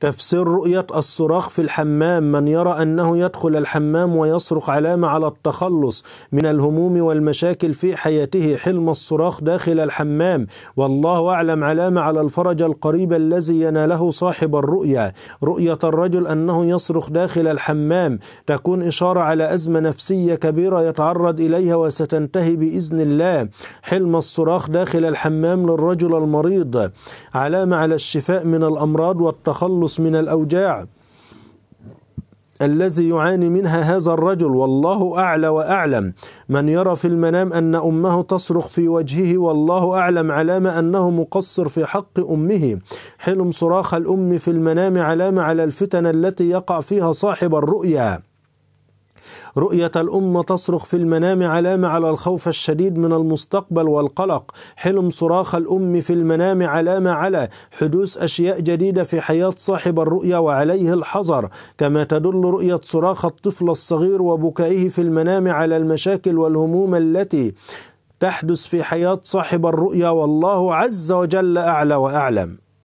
تفسير رؤية الصراخ في الحمام من يرى أنه يدخل الحمام ويصرخ علامة على التخلص من الهموم والمشاكل في حياته حلم الصراخ داخل الحمام والله أعلم علامة على الفرج القريب الذي يناله صاحب الرؤية رؤية الرجل أنه يصرخ داخل الحمام تكون إشارة على أزمة نفسية كبيرة يتعرض إليها وستنتهي بإذن الله حلم الصراخ داخل الحمام للرجل المريض علامة على الشفاء من الأمراض والتخلص التخلص من الأوجاع الذي يعاني منها هذا الرجل والله أعلى وأعلم من يرى في المنام أن أمه تصرخ في وجهه والله أعلم علامه أنه مقصر في حق أمه حلم صراخ الأم في المنام علامه على الفتن التي يقع فيها صاحب الرؤيا رؤية الأمة تصرخ في المنام علامة على الخوف الشديد من المستقبل والقلق حلم صراخ الأم في المنام علامة على حدوث أشياء جديدة في حياة صاحب الرؤية وعليه الحذر كما تدل رؤية صراخ الطفل الصغير وبكائه في المنام على المشاكل والهموم التي تحدث في حياة صاحب الرؤيا والله عز وجل أعلى وأعلم